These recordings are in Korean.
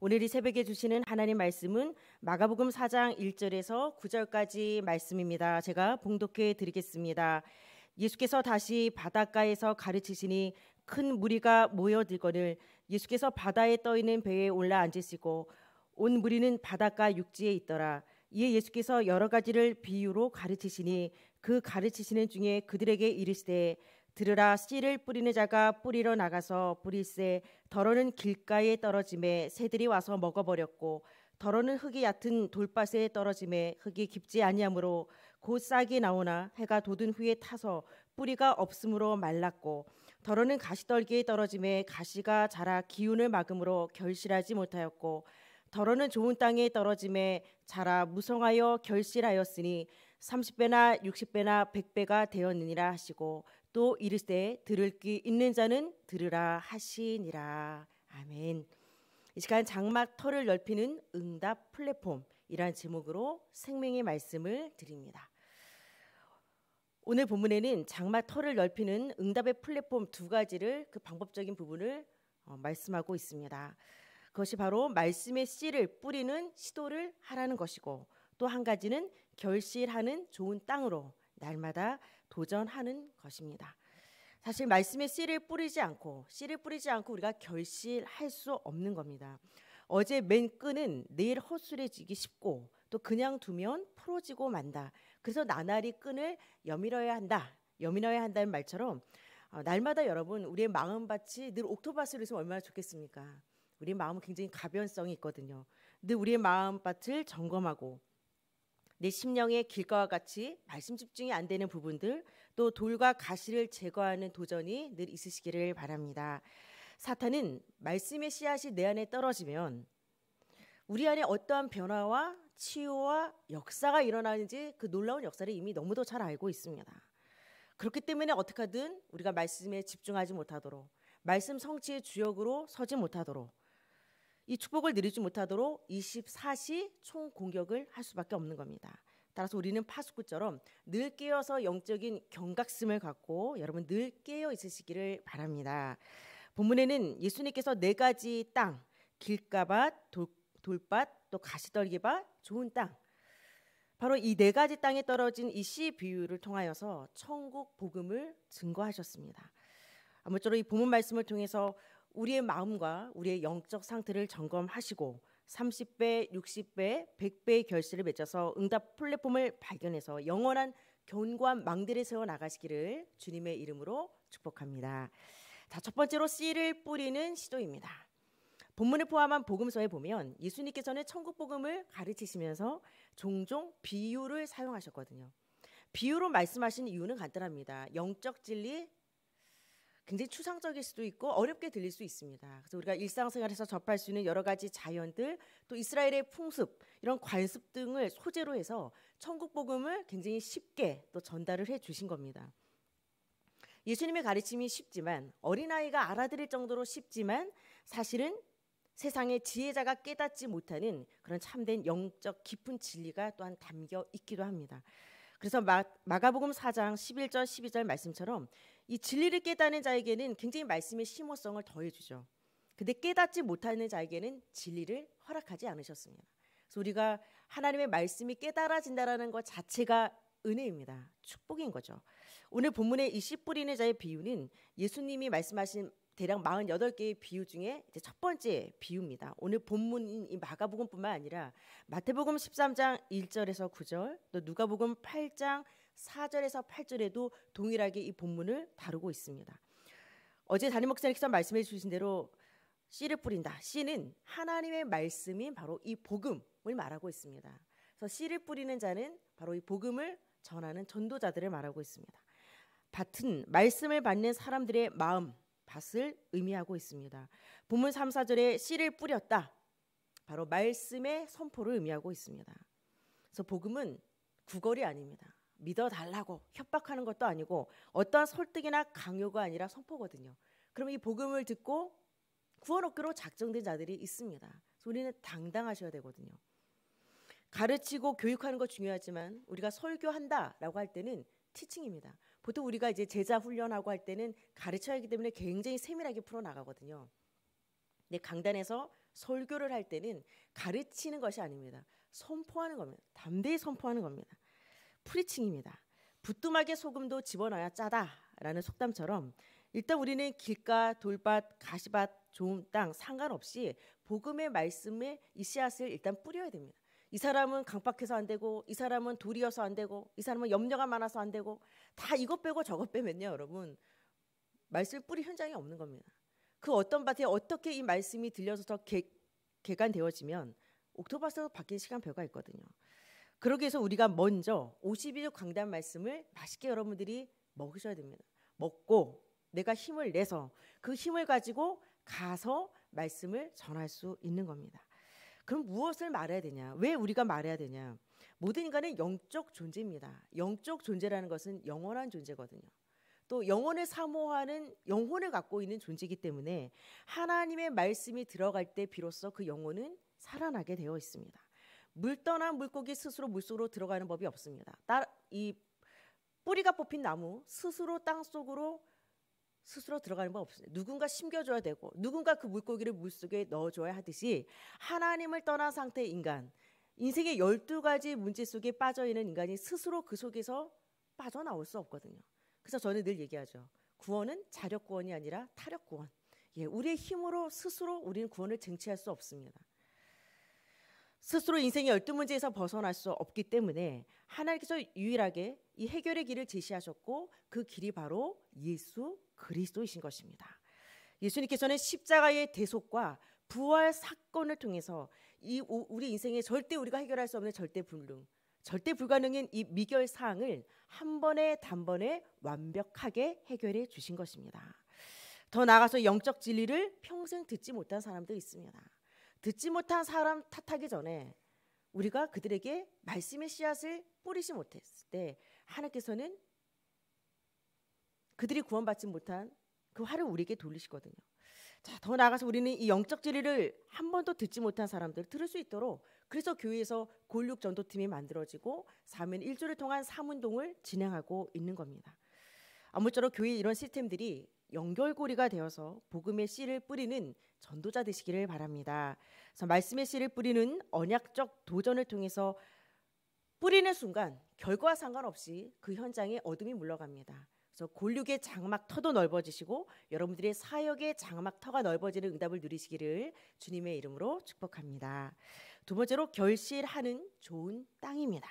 오늘 이 새벽에 주시는 하나님 말씀은 마가복음 4장 1절에서 9절까지 말씀입니다. 제가 봉독해 드리겠습니다. 예수께서 다시 바닷가에서 가르치시니 큰 무리가 모여들거늘 예수께서 바다에 떠 있는 배에 올라 앉으시고 온 무리는 바닷가 육지에 있더라. 이에 예수께서 여러 가지를 비유로 가르치시니 그 가르치시는 중에 그들에게 이르시되 들으라 씨를 뿌리는 자가 뿌리러 나가서 뿌리새 더러는 길가에 떨어짐에 새들이 와서 먹어버렸고 더러는 흙이 얕은 돌밭에 떨어짐에 흙이 깊지 아니하므로 곧 싹이 나오나 해가 돋은 후에 타서 뿌리가 없으므로 말랐고 더러는 가시떨기에 떨어짐에 가시가 자라 기운을 막음으로 결실하지 못하였고 더러는 좋은 땅에 떨어짐에 자라 무성하여 결실하였으니 30배나 60배나 100배가 되었느니라 하시고 또 이르시되 들을 귀 있는 자는 들으라 하시니라. 아멘. 이 시간 장막 털을 넓히는 응답 플랫폼이란 제목으로 생명의 말씀을 드립니다. 오늘 본문에는 장막 털을 넓히는 응답의 플랫폼 두 가지를 그 방법적인 부분을 어, 말씀하고 있습니다. 그것이 바로 말씀의 씨를 뿌리는 시도를 하라는 것이고 또 한 가지는 결실하는 좋은 땅으로 날마다 도전하는 것입니다. 사실 말씀에 씨를 뿌리지 않고 씨를 뿌리지 않고 우리가 결실할 수 없는 겁니다. 어제 맨 끈은 내일 허술해지기 쉽고 또 그냥 두면 풀어지고 만다. 그래서 나날이 끈을 여밀어야 한다. 여밀어야 한다는 말처럼 어, 날마다 여러분 우리의 마음밭이 늘 옥토바스로 있으면 얼마나 좋겠습니까? 우리 마음은 굉장히 가변성이 있거든요. 늘 우리의 마음밭을 점검하고 내 심령의 길가와 같이 말씀 집중이 안 되는 부분들 또 돌과 가시를 제거하는 도전이 늘 있으시기를 바랍니다. 사탄은 말씀의 씨앗이 내 안에 떨어지면 우리 안에 어떠한 변화와 치유와 역사가 일어나는지 그 놀라운 역사를 이미 너무도 잘 알고 있습니다. 그렇기 때문에 어떻게든 우리가 말씀에 집중하지 못하도록 말씀 성취의 주역으로 서지 못하도록 이 축복을 누리지 못하도록 24시 총 공격을 할 수밖에 없는 겁니다. 따라서 우리는 파수꾼처럼 늘 깨어서 영적인 경각심을 갖고 여러분 늘 깨어 있으시기를 바랍니다. 본문에는 예수님께서 네 가지 땅, 길가밭, 돌, 돌밭, 또 가시떨기밭, 좋은 땅. 바로 이 네 가지 땅에 떨어진 이시 비유를 통하여서 천국 복음을 증거하셨습니다. 아무쪼록 이 본문 말씀을 통해서 우리의 마음과 우리의 영적 상태를 점검하시고 30배, 60배, 100배의 결실을 맺어서 응답 플랫폼을 발견해서 영원한 견고한 망대를 세워 나가시기를 주님의 이름으로 축복합니다. 자, 첫 번째로 씨를 뿌리는 시도입니다. 본문을 포함한 복음서에 보면 예수님께서는 천국 복음을 가르치시면서 종종 비유를 사용하셨거든요. 비유로 말씀하신 이유는 간단합니다. 영적 진리, 굉장히 추상적일 수도 있고 어렵게 들릴 수 있습니다. 그래서 우리가 일상생활에서 접할 수 있는 여러 가지 자연들 또 이스라엘의 풍습 이런 관습 등을 소재로 해서 천국 복음을 굉장히 쉽게 또 전달을 해 주신 겁니다. 예수님의 가르침이 쉽지만 어린아이가 알아들을 정도로 쉽지만 사실은 세상의 지혜자가 깨닫지 못하는 그런 참된 영적 깊은 진리가 또한 담겨 있기도 합니다. 그래서 마, 마가복음 4장 11절 12절 말씀처럼 이 진리를 깨닫는 자에게는 굉장히 말씀의 심오성을 더해주죠. 근데 깨닫지 못하는 자에게는 진리를 허락하지 않으셨습니다. 그래서 우리가 하나님의 말씀이 깨달아진다라는 것 자체가 은혜입니다. 축복인 거죠. 오늘 본문의 이씨 뿌리는 자의 비유는 예수님이 말씀하신 대략 48개의 비유 중에 이제 첫 번째 비유입니다. 오늘 본문인 이 마가복음뿐만 아니라 마태복음 13장 1절에서 9절, 또 누가복음 8장 4절에서 8절에도 동일하게 이 본문을 다루고 있습니다. 어제 담임 목사님께서 말씀해 주신 대로 씨를 뿌린다. 씨는 하나님의 말씀인 바로 이 복음을 말하고 있습니다. 그래서 씨를 뿌리는 자는 바로 이 복음을 전하는 전도자들을 말하고 있습니다. 밭은 말씀을 받는 사람들의 마음, 밭을 의미하고 있습니다. 본문 3, 4절에 씨를 뿌렸다. 바로 말씀의 선포를 의미하고 있습니다. 그래서 복음은 구걸이 아닙니다. 믿어달라고 협박하는 것도 아니고 어떠한 설득이나 강요가 아니라 선포거든요. 그럼 이 복음을 듣고 구원 얻기로 작정된 자들이 있습니다. 우리는 당당하셔야 되거든요. 가르치고 교육하는 거 중요하지만 우리가 설교한다라고 할 때는 티칭입니다. 보통 우리가 이제 제자 훈련하고 할 때는 가르쳐야 하기 때문에 굉장히 세밀하게 풀어 나가거든요. 근데 강단에서 설교를 할 때는 가르치는 것이 아닙니다. 선포하는 겁니다. 담대히 선포하는 겁니다. 프리칭입니다. 부뚜막에 소금도 집어넣어야 짜다라는 속담처럼 일단 우리는 길가, 돌밭, 가시밭, 좋은 땅 상관없이 복음의 말씀에 이 씨앗을 일단 뿌려야 됩니다. 이 사람은 강박해서 안 되고 이 사람은 돌이어서 안 되고 이 사람은 염려가 많아서 안 되고 다 이것 빼고 저것 빼면요 여러분 말씀 뿌리 현장이 없는 겁니다. 그 어떤 밭에 어떻게 이 말씀이 들려서 더 개, 개간되어지면 옥토바스로 바뀐 시간표가 있거든요. 그러기 위해서 우리가 먼저 52조 강단 말씀을 맛있게 여러분들이 먹으셔야 됩니다. 먹고 내가 힘을 내서 그 힘을 가지고 가서 말씀을 전할 수 있는 겁니다. 그럼 무엇을 말해야 되냐? 왜 우리가 말해야 되냐? 모든 인간은 영적 존재입니다. 영적 존재라는 것은 영원한 존재거든요. 또 영혼을 사모하는 영혼을 갖고 있는 존재이기 때문에 하나님의 말씀이 들어갈 때 비로소 그 영혼은 살아나게 되어 있습니다. 물 떠난 물고기 스스로 물속으로 들어가는 법이 없습니다. 이 뿌리가 뽑힌 나무 스스로 땅 속으로 스스로 들어가는 법 없습니다. 누군가 심겨줘야 되고 누군가 그 물고기를 물속에 넣어줘야 하듯이 하나님을 떠난 상태 인간 인생의 열두 가지 문제 속에 빠져있는 인간이 스스로 그 속에서 빠져나올 수 없거든요. 그래서 저는 늘 얘기하죠. 구원은 자력 구원이 아니라 타력 구원. 예, 우리의 힘으로 스스로 우리는 구원을 쟁취할 수 없습니다. 스스로 인생의 열두 문제에서 벗어날 수 없기 때문에 하나님께서 유일하게 이 해결의 길을 제시하셨고 그 길이 바로 예수 그리스도이신 것입니다. 예수님께서는 십자가의 대속과 부활 사건을 통해서 이 우리 인생의 절대 우리가 해결할 수 없는 절대 불능, 절대 불가능인 이 미결 사항을 한 번에 단번에 완벽하게 해결해 주신 것입니다. 더 나아가서 영적 진리를 평생 듣지 못한 사람도 있습니다. 듣지 못한 사람 탓하기 전에 우리가 그들에게 말씀의 씨앗을 뿌리지 못했을 때 하나님께서는 그들이 구원받지 못한 그 화를 우리에게 돌리시거든요. 자, 더 나아가서 우리는 이 영적 진리를 한 번도 듣지 못한 사람들 들을 수 있도록 그래서 교회에서 골육 전도팀이 만들어지고 4면 1조를 통한 사문동을 진행하고 있는 겁니다. 아무쪼록 교회 이런 시스템들이 연결고리가 되어서 복음의 씨를 뿌리는 전도자 되시기를 바랍니다. 그래서 말씀의 씨를 뿌리는 언약적 도전을 통해서 뿌리는 순간 결과와 상관없이 그 현장에 어둠이 물러갑니다. 그래서 골육의 장막 터도 넓어지시고 여러분들의 사역의 장막 터가 넓어지는 응답을 누리시기를 주님의 이름으로 축복합니다. 두 번째로 결실하는 좋은 땅입니다.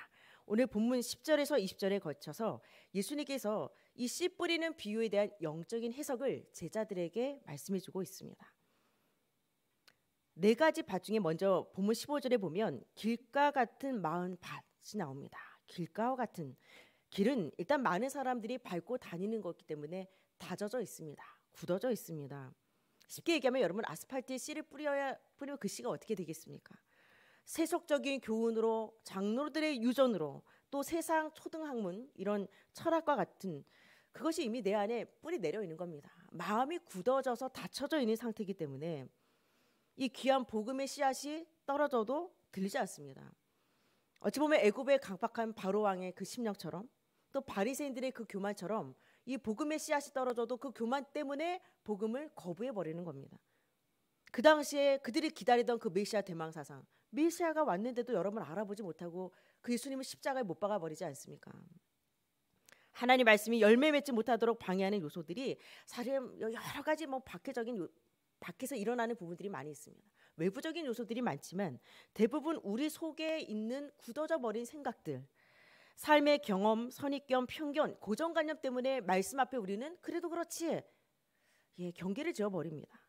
오늘 본문 10절에서 20절에 걸쳐서 예수님께서 이 씨 뿌리는 비유에 대한 영적인 해석을 제자들에게 말씀해 주고 있습니다. 네 가지 밭 중에 먼저 본문 15절에 보면 길가 같은 마은 밭이 나옵니다. 길가와 같은 길은 일단 많은 사람들이 밟고 다니는 것이기 때문에 다젖어 있습니다. 굳어져 있습니다. 쉽게 얘기하면 여러분 아스팔트에 씨를 뿌려야 뿌리면 그 씨가 어떻게 되겠습니까? 세속적인 교훈으로 장로들의 유전으로 또 세상 초등학문 이런 철학과 같은 그것이 이미 내 안에 뿌리 내려 있는 겁니다. 마음이 굳어져서 닫혀져 있는 상태이기 때문에 이 귀한 복음의 씨앗이 떨어져도 들리지 않습니다. 어찌 보면 애굽에 강박한 바로 왕의 그 심령처럼 또 바리새인들의 그 교만처럼 이 복음의 씨앗이 떨어져도 그 교만 때문에 복음을 거부해 버리는 겁니다. 그 당시에 그들이 기다리던 그 메시아 대망 사상, 메시아가 왔는데도 여러분 알아보지 못하고 그 예수님을 십자가에 못 박아 버리지 않습니까? 하나님 말씀이 열매 맺지 못하도록 방해하는 요소들이 사실 여러 가지 뭐 밖에적인 밖에서 일어나는 부분들이 많이 있습니다. 외부적인 요소들이 많지만 대부분 우리 속에 있는 굳어져 버린 생각들, 삶의 경험, 선입견, 편견, 고정관념 때문에 말씀 앞에 우리는 그래도 그렇지 예, 경계를 지어 버립니다.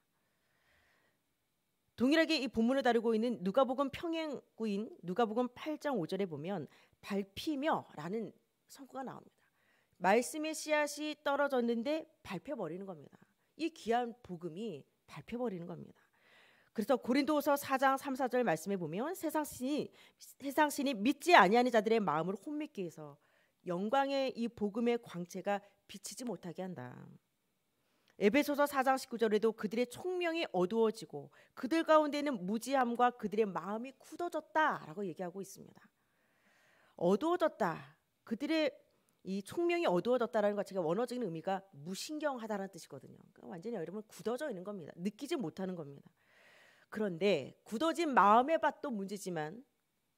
동일하게 이 본문을 다루고 있는 누가복음 평행구인 누가복음 8장 5절에 보면 밟히며라는 성구가 나옵니다. 말씀의 씨앗이 떨어졌는데 밟혀버리는 겁니다. 이 귀한 복음이 밟혀버리는 겁니다. 그래서 고린도서 4장 3, 4절 말씀에 보면 세상 신이 세상 신이 믿지 아니하는 자들의 마음을 혼미케 해서 영광의 이 복음의 광채가 비치지 못하게 한다. 에베소서 4장 19절에도 그들의 총명이 어두워지고 그들 가운데는 무지함과 그들의 마음이 굳어졌다라고 얘기하고 있습니다. 어두워졌다. 그들의 이 총명이 어두워졌다라는 것 자체가 원어적인 의미가 무신경하다라는 뜻이거든요. 그러니까 완전히 여러분 굳어져 있는 겁니다. 느끼지 못하는 겁니다. 그런데 굳어진 마음의 밭도 문제지만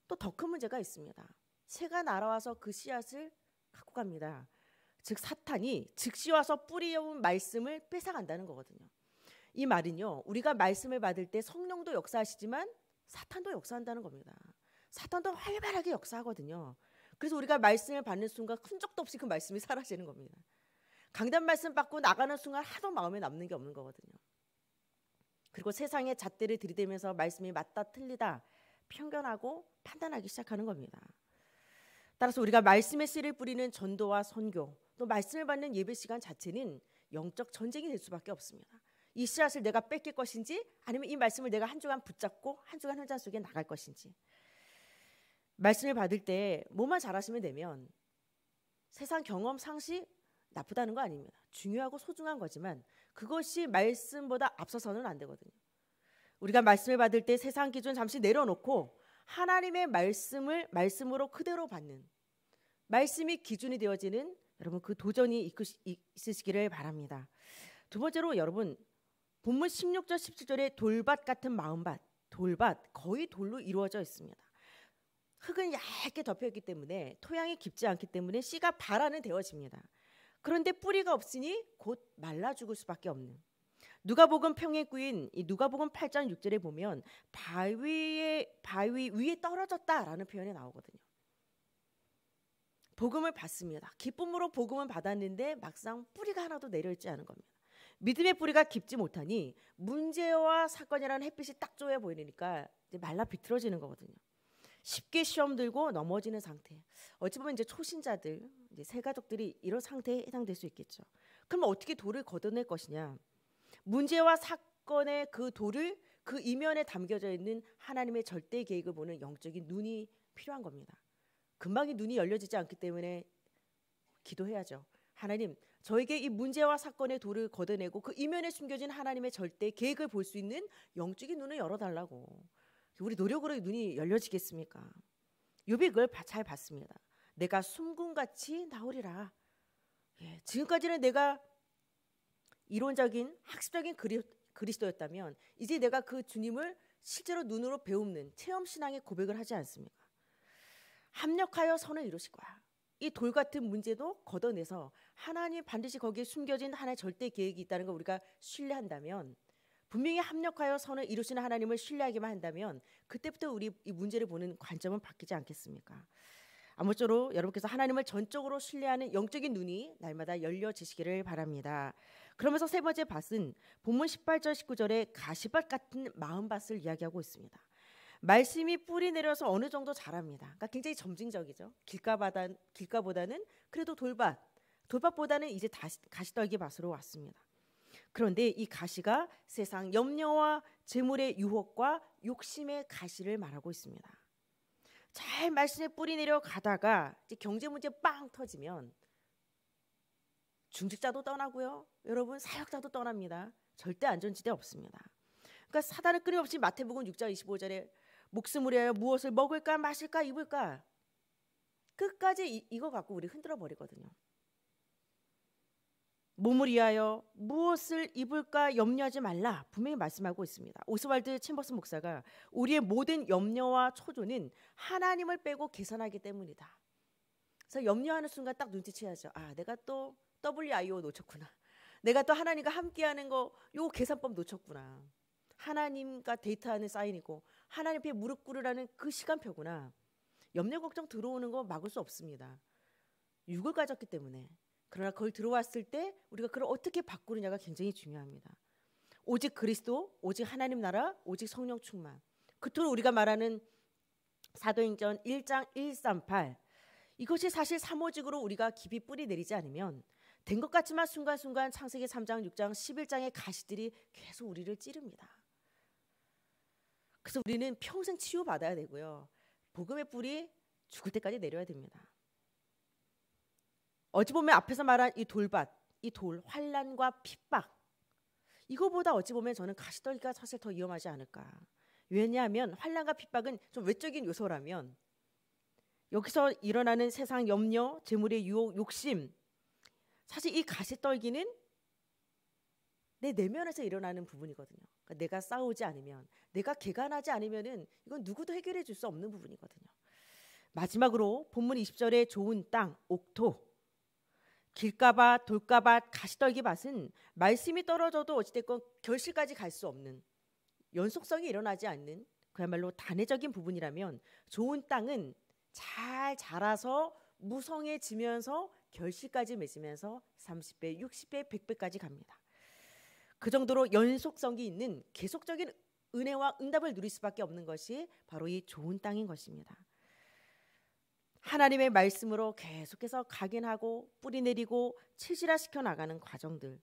또 더 큰 문제가 있습니다. 새가 날아와서 그 씨앗을 갖고 갑니다. 즉 사탄이 즉시 와서 뿌리여운 말씀을 뺏어간다는 거거든요. 이 말은요. 우리가 말씀을 받을 때 성령도 역사하시지만 사탄도 역사한다는 겁니다. 사탄도 활발하게 역사하거든요. 그래서 우리가 말씀을 받는 순간 흔적도 없이 그 말씀이 사라지는 겁니다. 강단 말씀 받고 나가는 순간 하도 마음에 남는 게 없는 거거든요. 그리고 세상의 잣대를 들이대면서 말씀이 맞다 틀리다 편견하고 판단하기 시작하는 겁니다. 따라서 우리가 말씀의 씨를 뿌리는 전도와 선교, 또 말씀을 받는 예배 시간 자체는 영적 전쟁이 될 수밖에 없습니다. 이 씨앗을 내가 뺏길 것인지 아니면 이 말씀을 내가 한 주간 붙잡고 한 주간 현장 속에 나갈 것인지 말씀을 받을 때 뭐만 잘하시면 되면 세상 경험 상식 나쁘다는 거 아닙니다. 중요하고 소중한 거지만 그것이 말씀보다 앞서서는 안 되거든요. 우리가 말씀을 받을 때 세상 기준 잠시 내려놓고 하나님의 말씀을 말씀으로 그대로 받는 말씀이 기준이 되어지는 여러분 그 도전이 있으시기를 바랍니다. 두 번째로 여러분 본문 16절 17절에 돌밭 같은 마음밭 돌밭 거의 돌로 이루어져 있습니다. 흙은 얇게 덮여 있기 때문에 토양이 깊지 않기 때문에 씨가 발아는 되어집니다. 그런데 뿌리가 없으니 곧 말라 죽을 수밖에 없는 누가복음 평행구인 이 누가복음 8장 6절에 보면 바위에 바위 위에 떨어졌다라는 표현이 나오거든요. 복음을 받습니다. 기쁨으로 복음을 받았는데 막상 뿌리가 하나도 내려있지 않은 겁니다. 믿음의 뿌리가 깊지 못하니 문제와 사건이라는 햇빛이 딱 조여 보이니까 말라 비틀어지는 거거든요. 쉽게 시험 들고 넘어지는 상태. 어찌 보면 이제 초신자들, 이제 새 가족들이 이런 상태에 해당될 수 있겠죠. 그럼 어떻게 돌을 걷어낼 것이냐? 문제와 사건의 그 돌을 그 이면에 담겨져 있는 하나님의 절대 계획을 보는 영적인 눈이 필요한 겁니다. 금방이 눈이 열려지지 않기 때문에 기도해야죠. 하나님, 저에게 이 문제와 사건의 돌을 걷어내고 그 이면에 숨겨진 하나님의 절대 계획을 볼 수 있는 영적인 눈을 열어달라고. 우리 노력으로 눈이 열려지겠습니까? 요비 그걸 잘 봤습니다. 내가 숨군같이 나오리라. 예, 지금까지는 내가 이론적인 학습적인 그리, 그리스도였다면 이제 내가 그 주님을 실제로 눈으로 배우는 체험 신앙의 고백을 하지 않습니까? 합력하여 선을 이루실 거야. 이 돌 같은 문제도 걷어내서 하나님 반드시 거기에 숨겨진 하나의 절대 계획이 있다는 걸 우리가 신뢰한다면 분명히 합력하여 선을 이루시는 하나님을 신뢰하기만 한다면 그때부터 우리 이 문제를 보는 관점은 바뀌지 않겠습니까? 아무쪼록 여러분께서 하나님을 전적으로 신뢰하는 영적인 눈이 날마다 열려지시기를 바랍니다. 그러면서 세 번째 밭은 본문 18절 19절에 가시밭 같은 마음밭을 이야기하고 있습니다. 말씀이 뿌리 내려서 어느 정도 자랍니다. 그러니까 굉장히 점진적이죠. 길가보다, 길가보다는 그래도 돌밭, 돌밭보다는 이제 다시, 가시떨기 밭으로 왔습니다. 그런데 이 가시가 세상 염려와 재물의 유혹과 욕심의 가시를 말하고 있습니다. 잘 말씀에 뿌리 내려 가다가 이제 경제 문제 빵 터지면 중직자도 떠나고요. 여러분 사역자도 떠납니다. 절대 안전지대 없습니다. 그러니까 사단을 끊임없이 마태복음 6장 25절에 목숨을 위하여 무엇을 먹을까 마실까 입을까 끝까지 이, 이거 갖고 우리 흔들어 버리거든요. 몸을 위하여 무엇을 입을까 염려하지 말라 분명히 말씀하고 있습니다. 오스왈드 챔버스 목사가 우리의 모든 염려와 초조는 하나님을 빼고 계산하기 때문이다. 그래서 염려하는 순간 딱 눈치채야죠. 아, 내가 또 WIO 놓쳤구나. 내가 또 하나님과 함께하는 거요 계산법 놓쳤구나. 하나님과 데이트하는 사인이고 하나님 앞에 무릎 꿇으라는 그 시간표구나. 염려 걱정 들어오는 거 막을 수 없습니다. 육을 가졌기 때문에. 그러나 그걸 들어왔을 때 우리가 그걸 어떻게 바꾸느냐가 굉장히 중요합니다. 오직 그리스도, 오직 하나님 나라, 오직 성령 충만. 그토록 우리가 말하는 사도행전 1장 138. 이것이 사실 사모직으로 우리가 깊이 뿌리 내리지 않으면 된 것 같지만 순간순간 창세기 3장, 6장, 11장의 가시들이 계속 우리를 찌릅니다. 그래서 우리는 평생 치유받아야 되고요. 복음의 뿌리 죽을 때까지 내려야 됩니다. 어찌 보면 앞에서 말한 이 돌밭, 이 돌, 환란과 핍박 이거보다 어찌 보면 저는 가시떨기가 사실 더 위험하지 않을까. 왜냐하면 환란과 핍박은 좀 외적인 요소라면 여기서 일어나는 세상 염려, 재물의 유혹, 욕심 사실 이 가시떨기는 내 내면에서 일어나는 부분이거든요. 그러니까 내가 싸우지 않으면, 내가 개간하지 않으면은 이건 누구도 해결해 줄 수 없는 부분이거든요. 마지막으로 본문 20절의 좋은 땅, 옥토. 길가밭, 돌가밭, 가시떨기 밭은 말씀이 떨어져도 어찌됐건 결실까지 갈 수 없는 연속성이 일어나지 않는 그야말로 단회적인 부분이라면 좋은 땅은 잘 자라서 무성해지면서 결실까지 맺으면서 30배, 60배, 100배까지 갑니다. 그 정도로 연속성이 있는 계속적인 은혜와 응답을 누릴 수밖에 없는 것이 바로 이 좋은 땅인 것입니다. 하나님의 말씀으로 계속해서 각인하고 뿌리 내리고 체질화시켜 나가는 과정들.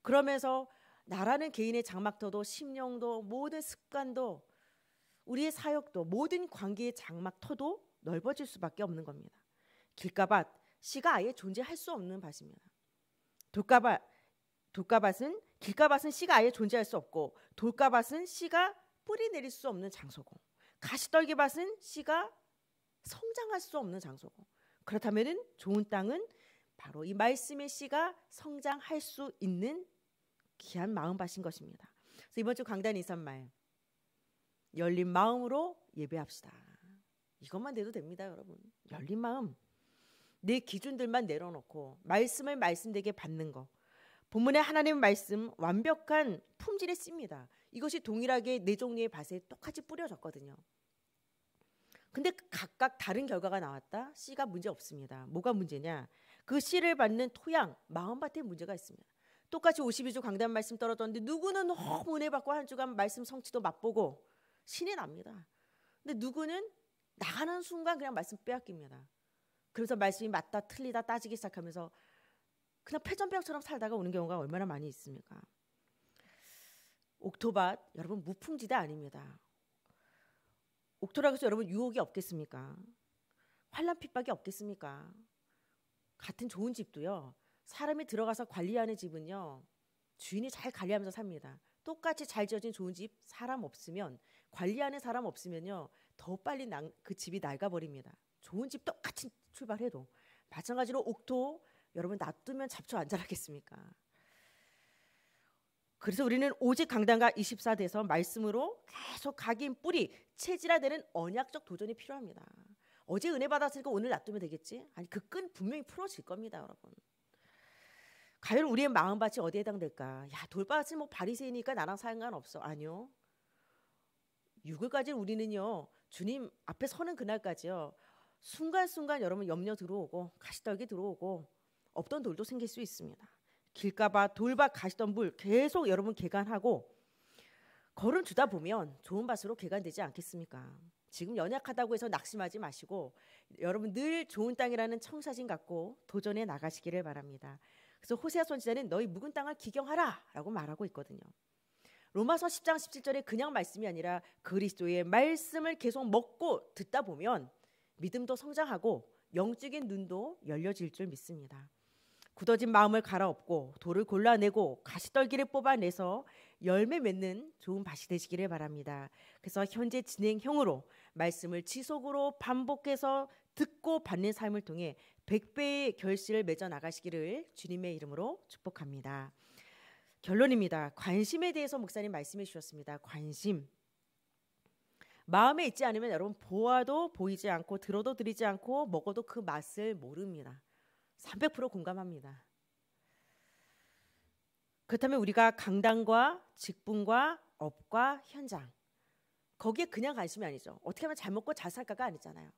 그러면서 나라는 개인의 장막터도 심령도 모든 습관도 우리의 사역도 모든 관계의 장막터도 넓어질 수밖에 없는 겁니다. 길가밭, 씨가 아예 존재할 수 없는 밭입니다. 돌가밭, 돌가밭은 길가밭은 씨가 아예 존재할 수 없고 돌가밭은 씨가 뿌리 내릴 수 없는 장소고 가시떨기밭은 씨가 성장할 수 없는 장소고 그렇다면은 좋은 땅은 바로 이 말씀의 씨가 성장할 수 있는 귀한 마음밭인 것입니다. 그래서 이번 주 강단 이산말 열린 마음으로 예배합시다. 이것만 돼도 됩니다, 여러분. 열린 마음. 내 기준들만 내려놓고 말씀을 말씀되게 받는 거. 본문의 하나님 말씀 완벽한 품질에 씁니다. 이것이 동일하게 네 종류의 밭에 똑같이 뿌려졌거든요. 근데 각각 다른 결과가 나왔다. 씨가 문제 없습니다. 뭐가 문제냐? 그 씨를 받는 토양, 마음밭에 문제가 있습니다. 똑같이 52주 강단 말씀 떨어졌는데 누구는 너무 은혜 받고 한 주간 말씀 성취도 맛보고 신이 납니다. 근데 누구는 나가는 순간 그냥 말씀 빼앗깁니다. 그래서 말씀이 맞다 틀리다 따지기 시작하면서 그냥 폐전병처럼 살다가 오는 경우가 얼마나 많이 있습니까? 옥토밭 여러분 무풍지대 아닙니다. 옥토라고 해서 여러분 유혹이 없겠습니까? 환란 핍박이 없겠습니까? 같은 좋은 집도요. 사람이 들어가서 관리하는 집은요. 주인이 잘 관리하면서 삽니다. 똑같이 잘 지어진 좋은 집 사람 없으면 관리하는 사람 없으면요. 더 빨리 그 집이 낡아버립니다. 좋은 집 똑같이 출발해도 마찬가지로 옥토 여러분 놔두면 잡초 안 자라겠습니까? 그래서 우리는 오직 강단과 24대에서 말씀으로 계속 각인 뿌리 체질화되는 언약적 도전이 필요합니다. 어제 은혜 받았으니까 오늘 놔두면 되겠지? 아니 그 끈 분명히 풀어질 겁니다, 여러분. 과연 우리의 마음밭이 어디에 해당될까? 야 돌밭은 뭐 바리새이니까 나랑 상관없어. 아니요. 6월까지 우리는요 주님 앞에 서는 그날까지요 순간순간 여러분 염려 들어오고 가시떨기 들어오고 없던 돌도 생길 수 있습니다. 길가밭, 돌밭 가시던 물 계속 여러분 개간하고 걸음 주다 보면 좋은 밭으로 개간되지 않겠습니까? 지금 연약하다고 해서 낙심하지 마시고 여러분 늘 좋은 땅이라는 청사진 갖고 도전해 나가시기를 바랍니다. 그래서 호세아 선지자는 너희 묵은 땅을 기경하라라고 말하고 있거든요. 로마서 10장 17절에 그냥 말씀이 아니라 그리스도의 말씀을 계속 먹고 듣다 보면 믿음도 성장하고 영적인 눈도 열려질 줄 믿습니다. 굳어진 마음을 갈아엎고 돌을 골라내고 가시떨기를 뽑아내서 열매 맺는 좋은 밭이 되시기를 바랍니다. 그래서 현재 진행형으로 말씀을 지속으로 반복해서 듣고 받는 삶을 통해 백배의 결실을 맺어 나가시기를 주님의 이름으로 축복합니다. 결론입니다. 관심에 대해서 목사님 말씀해 주셨습니다. 관심. 마음에 있지 않으면 여러분 보아도 보이지 않고 들어도 들리지 않고 먹어도 그 맛을 모릅니다. 300% 공감합니다. 그렇다면 우리가 강당과 직분과 업과 현장 거기에 그냥 관심이 아니죠. 어떻게 하면 잘 먹고 잘 살까가 아니잖아요.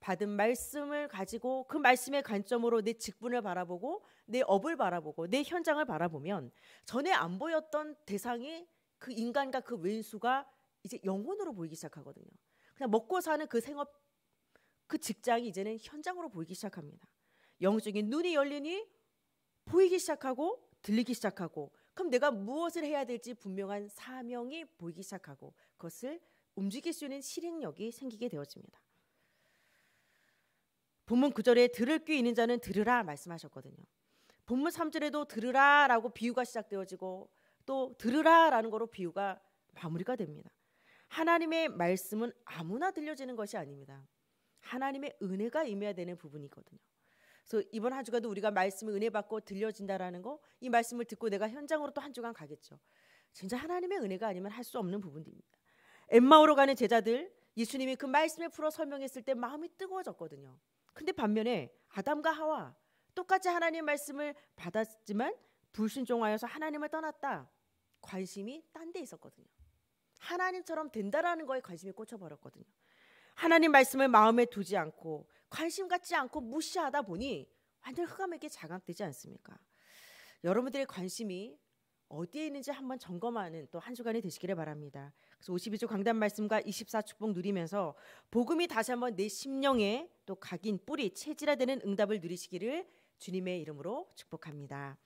받은 말씀을 가지고 그 말씀의 관점으로 내 직분을 바라보고 내 업을 바라보고 내 현장을 바라보면 전에 안 보였던 대상이 그 인간과 그 왼수가 이제 영혼으로 보이기 시작하거든요. 그냥 먹고 사는 그 생업 그 직장이 이제는 현장으로 보이기 시작합니다. 영적인 눈이 열리니 보이기 시작하고 들리기 시작하고 그럼 내가 무엇을 해야 될지 분명한 사명이 보이기 시작하고 그것을 움직일 수 있는 실행력이 생기게 되어집니다. 본문 9절에 들을 귀 있는 자는 들으라 말씀하셨거든요. 본문 3절에도 들으라라고 비유가 시작되어지고 또 들으라라는 거로 비유가 마무리가 됩니다. 하나님의 말씀은 아무나 들려지는 것이 아닙니다. 하나님의 은혜가 임해야 되는 부분이거든요. 그래서 이번 한 주간도 우리가 말씀을 은혜 받고 들려진다라는 거 이 말씀을 듣고 내가 현장으로 또 한 주간 가겠죠. 진짜 하나님의 은혜가 아니면 할 수 없는 부분들입니다. 엠마오로 가는 제자들 예수님이 그 말씀을 풀어 설명했을 때 마음이 뜨거워졌거든요. 근데 반면에 아담과 하와 똑같이 하나님 말씀을 받았지만 불순종하여서 하나님을 떠났다. 관심이 딴 데 있었거든요. 하나님처럼 된다라는 거에 관심이 꽂혀버렸거든요. 하나님 말씀을 마음에 두지 않고 관심 갖지 않고 무시하다 보니 완전 흑암에게 자각되지 않습니까? 여러분들의 관심이 어디에 있는지 한번 점검하는 또 한 주간이 되시기를 바랍니다. 그래서 52주 강단 말씀과 24축복 누리면서 복음이 다시 한번 내 심령에 또 각인 뿌리 체질화되는 응답을 누리시기를 주님의 이름으로 축복합니다.